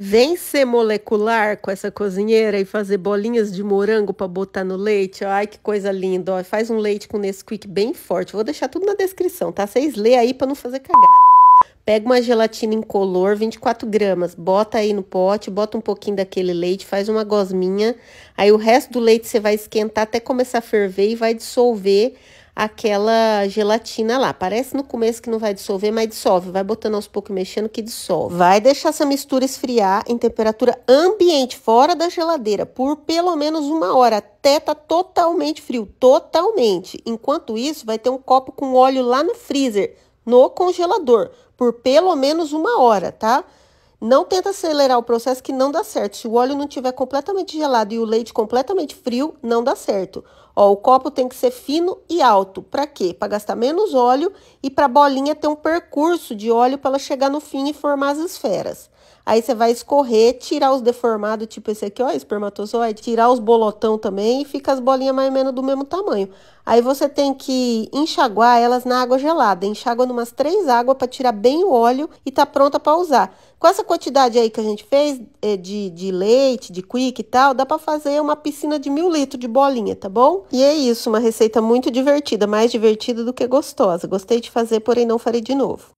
Vem ser molecular com essa cozinheira e fazer bolinhas de morango para botar no leite. Ai, que coisa linda. Ó. Faz um leite com Nesquik bem forte. Vou deixar tudo na descrição, tá? Vocês lê aí para não fazer cagada. Pega uma gelatina incolor, 24 gramas, bota aí no pote, bota um pouquinho daquele leite, faz uma gosminha. Aí o resto do leite você vai esquentar até começar a ferver e vai dissolver aquela gelatina lá. Parece no começo que não vai dissolver, mas dissolve. Vai botando aos poucos mexendo que dissolve. Vai deixar essa mistura esfriar em temperatura ambiente, fora da geladeira, por pelo menos uma hora, até tá totalmente frio, totalmente. Enquanto isso, vai ter um copo com óleo lá no freezer, no congelador, por pelo menos uma hora, tá? Não tenta acelerar o processo que não dá certo. Se o óleo não tiver completamente gelado e o leite completamente frio, não dá certo. Ó, o copo tem que ser fino e alto. Para quê? Para gastar menos óleo e para a bolinha ter um percurso de óleo para ela chegar no fim e formar as esferas. Aí você vai escorrer, tirar os deformados, tipo esse aqui, ó, espermatozoide, tirar os bolotão também e fica as bolinhas mais ou menos do mesmo tamanho. Aí você tem que enxaguar elas na água gelada. Enxágua numas três águas para tirar bem o óleo e tá pronta para usar. Com essa quantidade aí que a gente fez eh, de, de leite, de quick e tal, dá para fazer uma piscina de mil litros de bolinha, tá bom? E é isso, uma receita muito divertida, mais divertida do que gostosa. Gostei de fazer, porém não farei de novo.